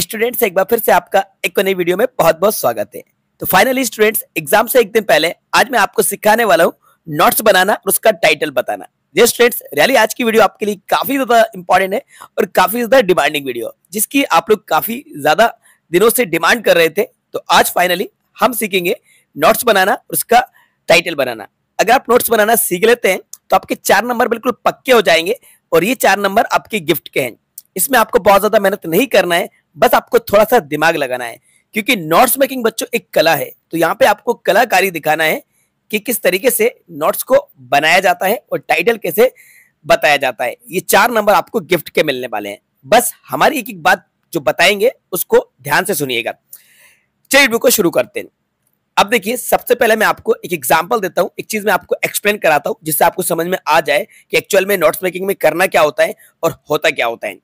students एक बार फिर से आपका एक नई वीडियो में बहुत बहुत स्वागत है तो फाइनली स्टूडेंट्स एग्जाम से एक दिन पहले आज मैं आपको सिखाने वाला हूँ नोट्स बनाना और उसका टाइटल बताना ये स्टूडेंट्स रियली आज की वीडियो आपके लिए काफी ज्यादा इंपॉर्टेंट है और काफी ज्यादा डिमांडिंग वीडियो जिसकी आप लोग काफी ज्यादा दिनों से डिमांड कर रहे थे तो आज फाइनली हम सीखेंगे नोट्स बनाना और उसका टाइटल बनाना अगर आप नोट्स बनाना सीख लेते हैं तो आपके चार नंबर बिल्कुल पक्के हो जाएंगे और ये चार नंबर आपके गिफ्ट के हैं इसमें आपको बहुत ज्यादा मेहनत नहीं करना है बस आपको थोड़ा सा दिमाग लगाना है क्योंकि नोट्स मेकिंग बच्चों एक कला है तो यहाँ पे आपको कलाकारी दिखाना है कि किस तरीके से नोट्स को बनाया जाता है और टाइटल कैसे बताया जाता है ये चार नंबर आपको गिफ्ट के मिलने वाले हैं बस हमारी एक एक बात जो बताएंगे उसको ध्यान से सुनिएगा चलिए वीडियो को शुरू करते हैं अब देखिए सबसे पहले मैं आपको एक एग्जाम्पल देता हूँ एक चीज मैं आपको एक्सप्लेन कराता हूँ जिससे आपको समझ में आ जाए कि एक्चुअल में नोट्स मेकिंग में करना क्या होता है और होता क्या होता है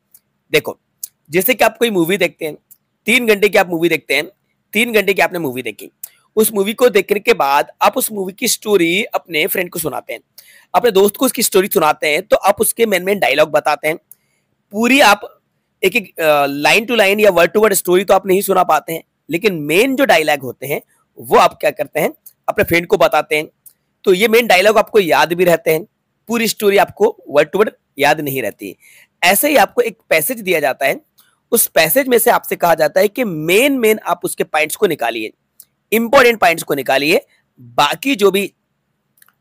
देखो जैसे कि आप कोई मूवी देखते हैं तीन घंटे की आप मूवी देखते हैं तीन घंटे की आपने मूवी देखी उस मूवी को देखने के बाद आप उस मूवी की स्टोरी अपने फ्रेंड को सुनाते हैं अपने दोस्त को उसकी स्टोरी सुनाते हैं तो आप उसके मेन मेन डायलॉग बताते हैं पूरी आप एक एक लाइन टू लाइन या वर्ड टू वर्ड स्टोरी तो आप नहीं सुना पाते हैं लेकिन मेन जो डायलॉग होते हैं वो आप क्या करते हैं अपने फ्रेंड को बताते हैं तो ये मेन डायलॉग आपको याद भी रहते हैं पूरी स्टोरी आपको वर्ड टू वर्ड याद नहीं रहती ऐसे ही आपको एक पैसेज दिया जाता है उस पैसेज में से आपसे कहा जाता है कि मेन मेन आप उसके पॉइंट्स को निकालिए इंपॉर्टेंट पॉइंट्स को निकालिए बाकी जो भी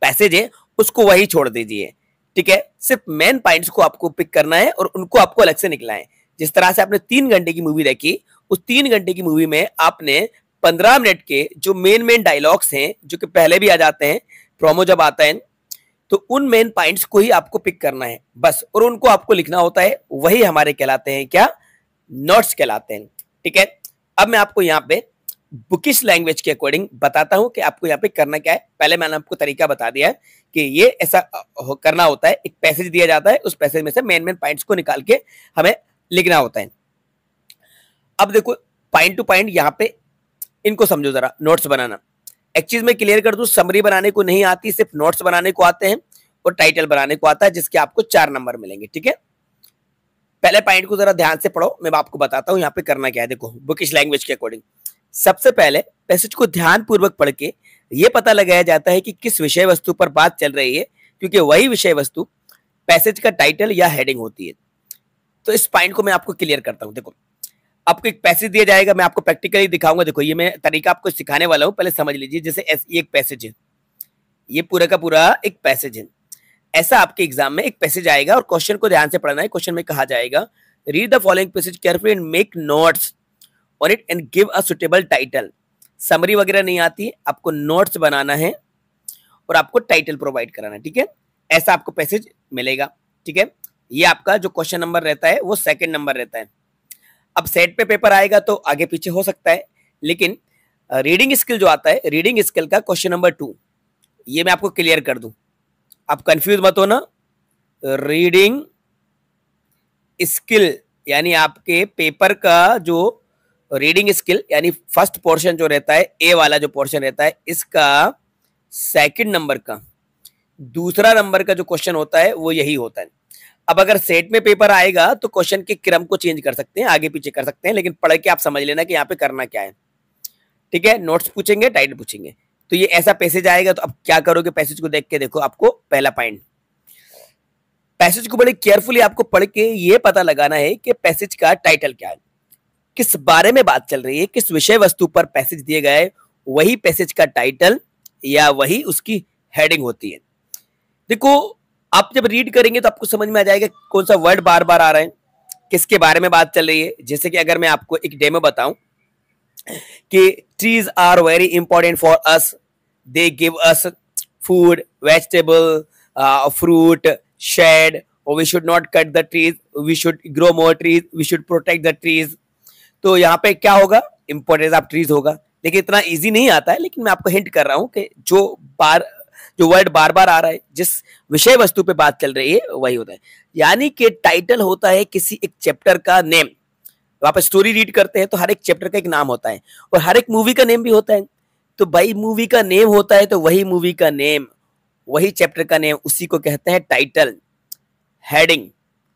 पैसेज है उसको वही छोड़ दीजिए ठीक है सिर्फ मेन पॉइंट्स को आपको पिक करना है और उनको आपको अलग से निकला है जिस तरह से आपने तीन घंटे की मूवी देखी उस तीन घंटे की मूवी में आपने पंद्रह मिनट के जो मेन मेन डायलॉग्स हैं जो कि पहले भी आ जाते हैं प्रोमो जब आता है तो उन मेन पॉइंट्स को ही आपको पिक करना है बस और उनको आपको लिखना होता है वही हमारे कहलाते हैं क्या नोट्स कहलाते हैं ठीक है अब मैं आपको यहाँ पे बुकिस लैंग्वेज के अकॉर्डिंग बताता हूँ कि आपको यहाँ पे करना क्या है पहले मैंने आपको तरीका बता दिया है कि ये ऐसा हो, करना होता है एक पैसेज दिया जाता है उस पैसेज में से मेन मेन पॉइंट्स को निकाल के हमें लिखना होता है अब देखो पॉइंट टू पॉइंट यहाँ पे इनको समझो जरा नोट्स बनाना एक चीज में क्लियर कर दू समरी बनाने को नहीं आती सिर्फ नोट्स बनाने को आते हैं और टाइटल बनाने को आता है जिसके आपको चार नंबर मिलेंगे ठीक है पहले पॉइंट को जरा ध्यान से पढ़ो मैं आपको बताता हूँ यहाँ पे करना क्या है देखो बुकिश लैंग्वेज के अकॉर्डिंग सबसे पहले पैसेज को ध्यान पूर्वक पढ़ के ये पता लगाया जाता है कि किस विषय वस्तु पर बात चल रही है क्योंकि वही विषय वस्तु पैसेज का टाइटल या हेडिंग होती है तो इस पॉइंट को मैं आपको क्लियर करता हूँ देखो आपको एक पैसेज दिया जाएगा मैं आपको प्रैक्टिकली दिखाऊंगा देखो ये मैं तरीका आपको सिखाने वाला हूँ पहले समझ लीजिए जैसे एक पैसेज है ये पूरा का पूरा एक पैसेज है ऐसा आपके एग्जाम में एक पैसेज आएगा और क्वेश्चन को ध्यान से पढ़ना है क्वेश्चन में कहा जाएगा read the following passage carefully and make notes on it and give a suitable title summary वगैरह नहीं आती आपको नोट्स बनाना है और आपको टाइटल प्रोवाइड कराना है ठीक है ऐसा आपको पैसेज मिलेगा ठीक है ये आपका जो क्वेश्चन नंबर रहता है वो सेकंड नंबर रहता है अब सेट पे पेपर आएगा तो आगे पीछे हो सकता है लेकिन रीडिंग स्किल जो आता है रीडिंग स्किल का क्वेश्चन नंबर टू ये मैं आपको क्लियर कर दूं आप कंफ्यूज मत ना रीडिंग स्किल यानी आपके पेपर का जो रीडिंग स्किल यानी फर्स्ट पोर्शन जो रहता है ए वाला जो पोर्शन रहता है इसका सेकंड नंबर का दूसरा नंबर का जो क्वेश्चन होता है वो यही होता है अब अगर सेट में पेपर आएगा तो क्वेश्चन के क्रम को चेंज कर सकते हैं आगे पीछे कर सकते हैं लेकिन पढ़ के आप समझ लेना कि यहाँ पे करना क्या है ठीक है नोट्स पूछेंगे टाइटल पूछेंगे तो ये ऐसा पैसेज आएगा तो अब क्या करोगे पैसेज को देख के देखो आपको पहला पॉइंट पैसेज को बड़े केयरफुली आपको पढ़ के ये पता लगाना है कि पैसेज का टाइटल क्या है किस बारे में बात चल रही है किस विषय वस्तु पर पैसेज दिए गए वही पैसेज का टाइटल या वही उसकी हेडिंग होती है देखो आप जब रीड करेंगे तो आपको समझ में आ जाएगा कौन सा वर्ड बार बार आ रहा है किसके बारे में बात चल रही है जैसे कि अगर मैं आपको एक डेमो बताऊं कि trees are very important for us they give us food vegetable fruit shade we should not cut the trees we should grow more trees we should protect the trees तो यहाँ पे क्या होगा इंपॉर्टेंस ऑफ ट्रीज होगा लेकिन इतना easy नहीं आता है लेकिन मैं आपको हिंट कर रहा हूं कि जो बार जो वर्ड बार बार आ रहा है जिस विषय वस्तु पे बात चल रही है वही होता है यानी कि टाइटल होता है किसी एक चैप्टर का नेम आप स्टोरी रीड करते हैं तो हर एक चैप्टर का एक नाम होता है और हर एक मूवी का नेम भी होता है तो भाई मूवी का नेम होता है तो वही मूवी का नेम वही चैप्टर का नेम उसी को कहते हैं टाइटल हेडिंग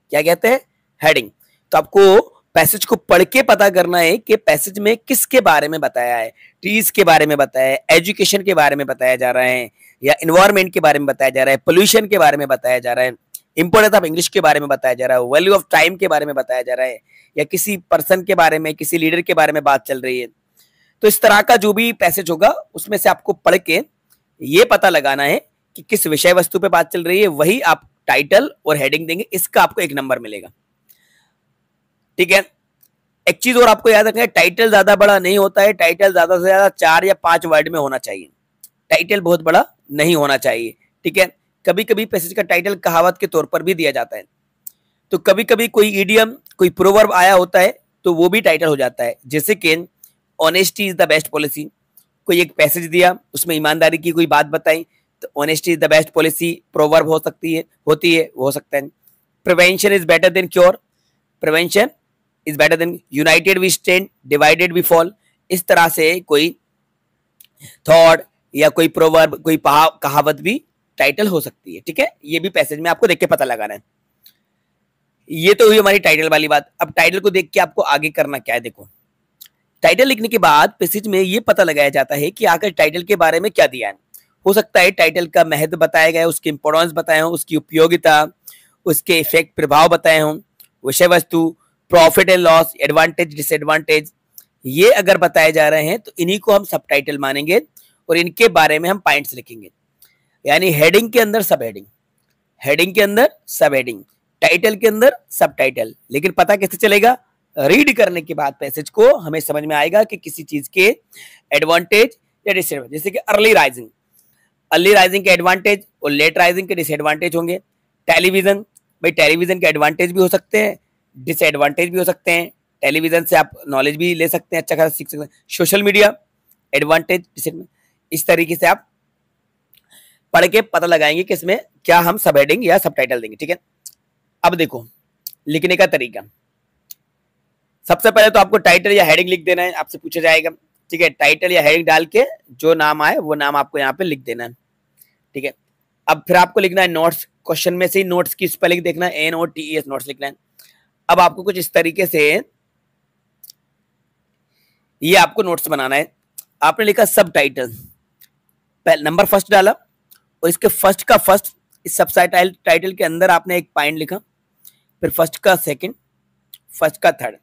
क्या कहते हैं हेडिंग तो आपको पैसेज को पढ़ के पता करना है कि पैसेज में किसके बारे में बताया है ट्रीज के बारे में बताया है एजुकेशन के बारे में बताया जा रहा है या इन्वायरमेंट के बारे में बताया जा रहा है पोल्यूशन के बारे में बताया जा रहा है इंपोर्टेंस ऑफ इंग्लिश के बारे में बताया जा रहा है वैल्यू ऑफ टाइम के बारे में बताया जा रहा है या किसी पर्सन के बारे में किसी लीडर के बारे में बात चल रही है तो इस तरह का जो भी पैसेज होगा उसमें से आपको पढ़ के ये पता लगाना है कि किस विषय वस्तु पे बात चल रही है वही आप टाइटल और हेडिंग देंगे इसका आपको एक नंबर मिलेगा ठीक है एक चीज और आपको याद रखना है टाइटल ज्यादा बड़ा नहीं होता है टाइटल ज्यादा से ज्यादा चार या पांच वर्ड में होना चाहिए टाइटल बहुत बड़ा नहीं होना चाहिए ठीक है कभी कभी पैसेज का टाइटल कहावत के तौर पर भी दिया जाता है तो कभी कभी कोई ईडियम कोई प्रोवर्ब आया होता है तो वो भी टाइटल हो जाता है जैसे कि honesty is the best policy कोई एक पैसेज दिया उसमें ईमानदारी की कोई बात बताई तो honesty is the best policy proverb हो सकती है होती है हो सकता है prevention is better than cure prevention is better than united we stand divided we fall इस तरह से कोई थॉट या कोई प्रोवर्ब कोई कहावत भी टाइटल हो सकती है ठीक है ये भी पैसेज में आपको देख के पता लगाना है ये तो हुई हमारी टाइटल वाली बात अब टाइटल को देख के आपको आगे करना क्या है देखो टाइटल लिखने के बाद पेसिज में ये पता लगाया जाता है कि आकर टाइटल के बारे में क्या दिया है हो सकता है टाइटल का महत्व बताया गया उसकी इंपोर्टेंस बताए हों उसकी उपयोगिता उसके इफेक्ट प्रभाव बताए हों विषय वस्तु profit and loss advantage disadvantage ये अगर बताए जा रहे हैं तो इन्हीं को हम सब टाइटल मानेंगे और इनके बारे में हम पॉइंट्स लिखेंगे यानी हेडिंग के अंदर सब हेडिंग हेडिंग के अंदर सब हेडिंग टाइटल के अंदर सब टाइटल लेकिन पता कैसे चलेगा रीड करने के बाद पैसेज को हमें समझ में आएगा कि किसी चीज के एडवांटेज या डिसएडवांटेज जैसे कि अर्ली राइजिंग अर्ली राइजिंग के एडवांटेज और लेट राइजिंग के डिसएडवांटेज होंगे टेलीविजन भाई टेलीविजन के एडवांटेज भी हो सकते हैं डिसएडवांटेज भी हो सकते हैं टेलीविजन से आप नॉलेज भी ले सकते हैं अच्छा खासा सीख सकते हैं सोशल मीडिया एडवांटेज इस तरीके से आप पढ़ के पता लगाएंगे कि इसमें क्या हम सब हेडिंग या सब टाइटल देंगे ठीक है अब देखो लिखने का तरीका सबसे पहले तो आपको टाइटल या हेडिंग लिख देना है आपसे पूछा जाएगा ठीक है टाइटल या हेडिंग डाल के जो नाम आए वो नाम आपको यहाँ पे लिख देना है ठीक है अब फिर आपको लिखना है नोट्स क्वेश्चन में से ही नोट्स की स्पेलिंग देखना है N O T S notes लिखना है अब आपको कुछ इस तरीके से ये आपको नोट्स बनाना है आपने लिखा सब टाइटल नंबर फर्स्ट डाला और इसके फर्स्ट का फर्स्ट इस सब टाइटल के अंदर आपने एक पॉइंट लिखा फिर फर्स्ट का सेकंड फर्स्ट का थर्ड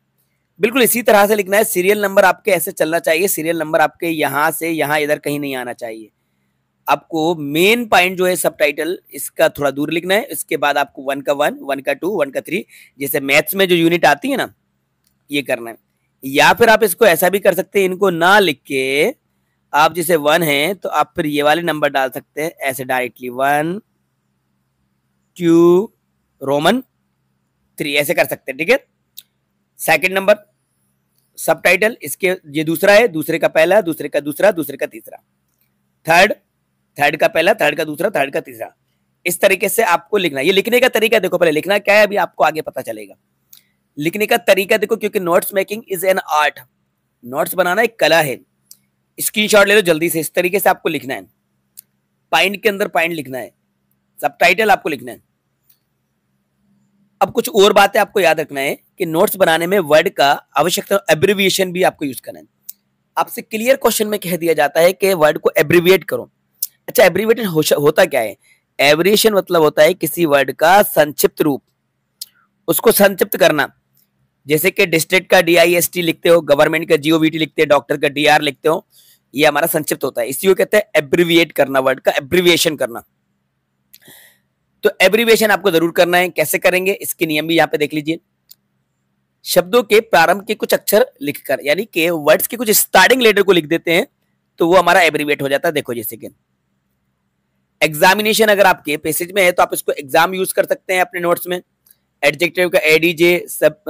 बिल्कुल इसी तरह से लिखना है सीरियल नंबर आपके ऐसे चलना चाहिए सीरियल नंबर आपके यहाँ से यहाँ इधर कहीं नहीं आना चाहिए आपको मेन पॉइंट जो है सब इसका थोड़ा दूर लिखना है इसके बाद आपको वन का वन वन का टू वन का थ्री जैसे मैथ्स में जो यूनिट आती है ना ये करना है या फिर आप इसको ऐसा भी कर सकते हैं इनको ना लिख के आप जैसे वन है तो आप फिर ये वाले नंबर डाल सकते हैं ऐसे directly one two Roman three ऐसे कर सकते हैं ठीक है सेकंड नंबर सब टाइटल इसके ये दूसरा है दूसरे का पहला दूसरे का दूसरा दूसरे का तीसरा थर्ड थर्ड का पहला थर्ड का दूसरा थर्ड का तीसरा इस तरीके से आपको लिखना ये लिखने का तरीका देखो पहले लिखना क्या है अभी आपको आगे पता चलेगा लिखने का तरीका देखो क्योंकि notes making is an art notes बनाना एक कला है स्क्रीनशॉट ले लो जल्दी से इस तरीके से आपको लिखना है पाइंट के अंदर पाइंट लिखना है सब टाइटल आपको लिखना है अब कुछ और बातें आपको याद रखना है कि नोट्स बनाने में वर्ड का आवश्यकता एब्रीविएशन भी आपको यूज करना है आपसे क्लियर क्वेश्चन में कह दिया जाता है कि वर्ड को एब्रीविएट करो अच्छा एब्रिविएशन होता क्या है एब्रिविएशन मतलब होता है किसी वर्ड का संक्षिप्त रूप उसको संक्षिप्त करना जैसे कि डिस्ट्रिक्ट का डी आई एस टी लिखते हो गवर्नमेंट का जीओ लिखते हो डॉक्टर का डी आर लिखते हो ये हमारा संक्षिप्त होता है इसी को कहते हैं एब्रीविएट करना वर्ड का एब्रीविएशन करना तो एब्रीवेशन आपको जरूर करना है कैसे करेंगे इसके नियम भी यहाँ पे देख लीजिए शब्दों के प्रारंभ के कुछ अक्षर लिखकर यानी के वर्ड्स के कुछ स्टार्टिंग लेटर को लिख देते हैं तो वो हमारा एब्रीवेट हो जाता है देखो जैसे कि एग्जामिनेशन अगर आपके पैसेज में है तो आप इसको एग्जाम यूज कर सकते हैं अपने नोट्स में एडजेक्टिव का एडीजे सब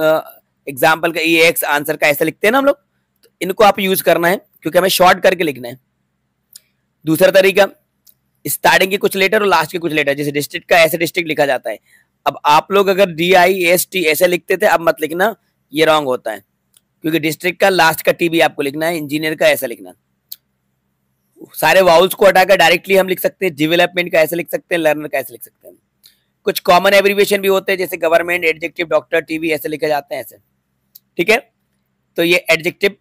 एग्जाम्पल का ई एक्स आंसर का ऐसा लिखते हैं ना हम लोग तो इनको आप यूज करना है क्योंकि हमें शॉर्ट करके लिखना है दूसरा तरीका स्टार्टिंग के कुछ लेटर और लास्ट के कुछ लेटर जैसे डिस्ट्रिक्ट का ऐसे डिस्ट्रिक्ट लिखा जाता है अब आप लोग अगर डी आई एस टी ऐसे लिखते थे अब मत लिखना ये रॉन्ग होता है क्योंकि डिस्ट्रिक्ट का लास्ट का टी भी आपको लिखना है इंजीनियर का ऐसा लिखना सारे वाउल्स को हटाकर डायरेक्टली हम लिख सकते हैं डेवलपमेंट का ऐसे लिख सकते हैं लर्नर का ऐसे लिख सकते हैं कुछ कॉमन एब्रीवेशन भी होते हैं जैसे गवर्नमेंट एडजेक्टिव डॉक्टर टीवी ऐसे लिखे जाते हैं ऐसे ठीक है तो ये एडजेक्टिव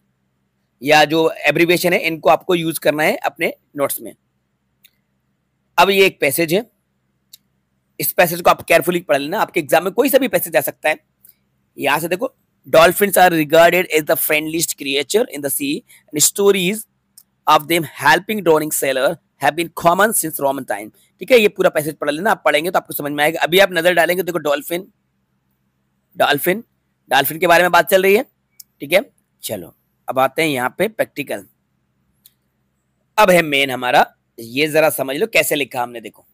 या जो एब्रीवेशन है इनको आपको यूज करना है अपने नोट्स में अब ये एक पैसेज है इस पैसेज को आप केयरफुली पढ़ लेना आपके एग्जाम में कोई सा भी पैसेज आ सकता है यहां से देखो dolphin are regarded as the friendliest creature in the sea and stories of them helping drowning sailor have been common since Roman time ठीक है ये पूरा पैसेज पढ़ लेना आप पढ़ेंगे तो आपको समझ में आएगा अभी आप नजर डालेंगे देखो डॉल्फिन डॉल्फिन डॉल्फिन के बारे में बात चल रही है ठीक है चलो अब आते हैं यहाँ पे प्रैक्टिकल अब है मेन हमारा ये जरा समझ लो कैसे लिखा हमने देखो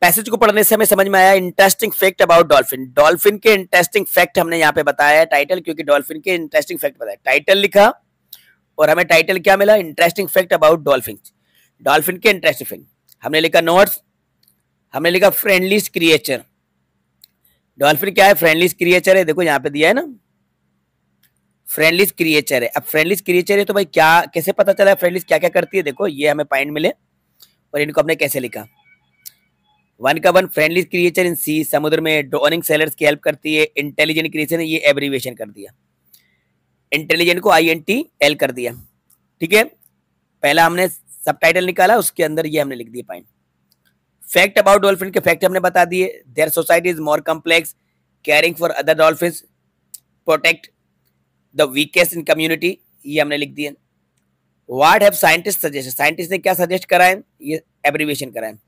पैसेज को पढ़ने से हमें समझ में आया interesting fact about dolphin dolphin के इंटरेस्टिंग फैक्ट हमने यहां पे बताया है टाइटल क्योंकि डॉल्फिन के इंटरेस्टिंग फैक्ट बताया टाइटल लिखा और हमें टाइटल क्या मिला interesting fact about dolphin dolphin के इंटरेस्टिंग फैक्ट हमने लिखा नोट्स हमने लिखा फ्रेंडलीस्ट क्रिएचर डॉल्फिन क्या है फ्रेंडलीस्ट क्रिएचर है देखो यहां पे दिया है ना फ्रेंडलिस क्रिएचर है अब फ्रेंडलिस क्रिएचर है तो भाई क्या कैसे पता चला फ्रेंडलीस फ्रेंडलिस क्या क्या करती है देखो ये हमें पॉइंट मिले और इनको हमने कैसे लिखा वन का one friendliest creature in sea समुद्र में डोनिंग सेलर्स की हेल्प करती है इंटेलिजेंट क्रिएचर ये एब्रीवेशन कर दिया इंटेलिजेंट को आई एन टी एल कर दिया ठीक है पहला हमने सब टाइटल निकाला उसके अंदर ये हमने लिख दिया पॉइंट फैक्ट अबाउट डॉल्फिन के फैक्ट हमने बता दिए their society is more complex caring for other dolphin protect the weakest in community ये हमने लिख दिए what have scientist suggest scientist ने क्या सजेस्ट करा है ये एब्रीविएशन करा है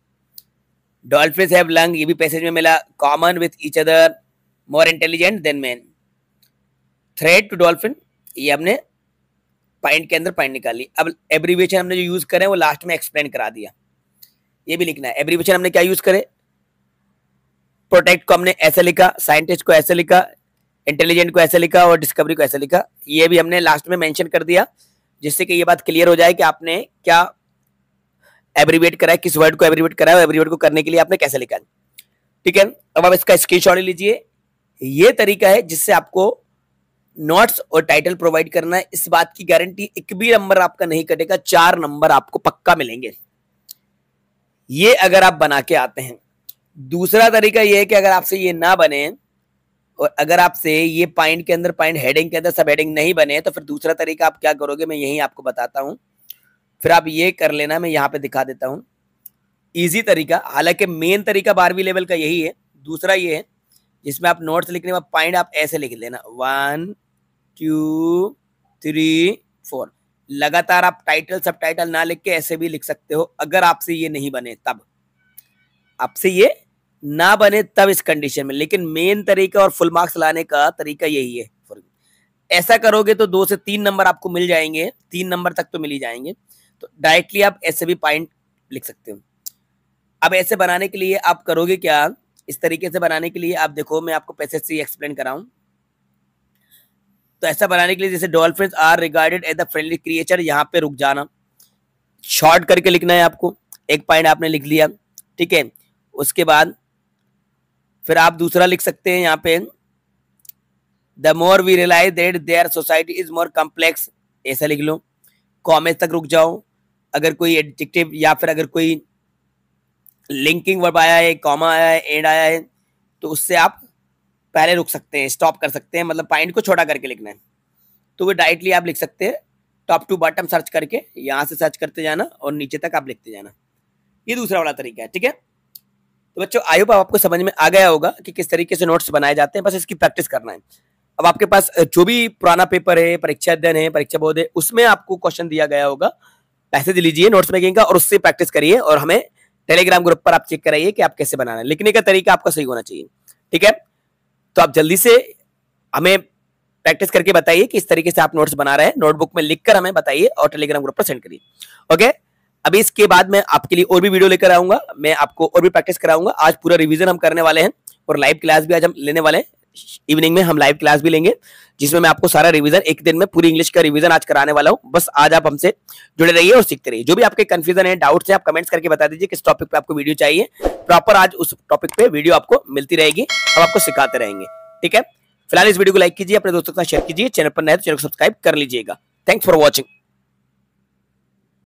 डॉल्फिन हैव लंग ये भी पैसेज में मिला common with each other more intelligent than man threat to dolphin ये हमने पॉइंट के अंदर पॉइंट निकाली अब एब्रीविएशन हमने जो यूज करें वो लास्ट में एक्सप्लेन करा दिया ये भी लिखना है एब्रीविएशन हमने क्या यूज करे प्रोटेक्ट को हमने ऐसे लिखा साइंटिस्ट को ऐसे लिखा इंटेलिजेंट को ऐसे लिखा और डिस्कवरी को ऐसे लिखा ये भी हमने लास्ट में मेंशन कर दिया जिससे कि ये बात क्लियर हो जाए कि आपने क्या एब्रीवेट करा है किस वर्ड को एब्रीवेट करा है और एब्रीवेट को करने के लिए आपने कैसे लिखा है ठीक है अब आप इसका स्क्रीनशॉट लीजिए ये तरीका है जिससे आपको नोट्स और टाइटल प्रोवाइड करना है इस बात की गारंटी एक भी नंबर आपका नहीं कटेगा चार नंबर आपको पक्का मिलेंगे ये अगर आप बना के आते हैं दूसरा तरीका यह है कि अगर आपसे ये ना बने और अगर आपसे ये पॉइंट के अंदर पॉइंट हेडिंग के अंदर सब हेडिंग नहीं बने तो फिर दूसरा तरीका आप क्या करोगे मैं यही आपको बताता हूँ फिर आप ये कर लेना मैं यहाँ पे दिखा देता हूँ इजी तरीका हालांकि मेन तरीका बारहवीं लेवल का यही है दूसरा ये है जिसमें आप नोट्स लिखने में पॉइंट आप ऐसे लिख लेना वन टू थ्री फोर लगातार आप टाइटल सब टाइटल ना लिख के ऐसे भी लिख सकते हो अगर आपसे ये नहीं बने तब आपसे ये ना बने तब इस कंडीशन में लेकिन मेन तरीका और फुल मार्क्स लाने का तरीका यही है ऐसा करोगे तो दो से तीन नंबर आपको मिल जाएंगे तीन नंबर तक तो मिल ही जाएंगे तो डायरेक्टली आप ऐसे भी पॉइंट लिख सकते हो अब ऐसे बनाने के लिए आप करोगे क्या इस तरीके से बनाने के लिए आप देखो मैं आपको पैसे से एक्सप्लेन कराऊं तो ऐसा बनाने के लिए जैसे dolphin are regarded as the friendly creature यहाँ पे रुक जाना शॉर्ट करके लिखना है आपको एक पॉइंट आपने लिख लिया ठीक है उसके बाद फिर आप दूसरा लिख सकते हैं यहाँ पे the more we realise that their society is more complex ऐसा लिख लो कॉमे तक रुक जाओ अगर कोई एडजेक्टिव या फिर अगर कोई लिंकिंग वर्ब आया है कॉमा आया है एंड आया है तो उससे आप पहले रुक सकते हैं स्टॉप कर सकते हैं मतलब पॉइंट को छोटा करके लिखना है तो वो डायरेक्टली आप लिख सकते हैं टॉप टू बॉटम सर्च करके यहाँ से सर्च करते जाना और नीचे तक आप लिखते जाना ये दूसरा वाला तरीका है ठीक है तो बच्चों आई होप आपको समझ में आ गया होगा कि किस तरीके से नोट्स बनाए जाते हैं बस इसकी प्रैक्टिस करना है अब आपके पास जो भी पुराना पेपर है परीक्षा अध्ययन है परीक्षा बोध है उसमें आपको क्वेश्चन दिया गया होगा पैसेज लीजिए नोट्स मेकिंग का और उससे प्रैक्टिस करिए और हमें टेलीग्राम ग्रुप पर आप चेक कराइए कि आप कैसे बनाना है लिखने का तरीका आपका सही होना चाहिए ठीक है तो आप जल्दी से हमें प्रैक्टिस करके बताइए कि इस तरीके से आप नोट्स बना रहे हैं नोटबुक में लिखकर हमें बताइए और टेलीग्राम ग्रुप पर सेंड करिए ओके अभी इसके बाद मैं आपके लिए और भी वीडियो लेकर आऊंगा मैं आपको और भी प्रैक्टिस कराऊंगा आज पूरा रिविजन हम करने वाले हैं और लाइव क्लास भी आज हम लेने वाले हैं इवनिंग में हम लाइव क्लास भी लेंगे जिसमें मैं आपको सारा रिवीजन एक दिन में पूरी इंग्लिश का रिवीजन आज कराने वाला हूँ बस आज आप हमसे जुड़े रहिए और सीखते रहिए जो भी आपके कंफ्यूजन है डाउट्स है आप कमेंट्स करके बता दीजिए किस टॉपिक पे आपको वीडियो चाहिए प्रॉपर आज उस टॉपिक पे वीडियो आपको मिलती रहेगी हम आपको सिखाते रहेंगे ठीक है फिलहाल इस वीडियो को लाइक कीजिए अपने दोस्तों के साथ शेयर कीजिए चैनल पर नए तो चैनल को सब्सक्राइब कर लीजिएगा थैंक्स फॉर वॉचिंग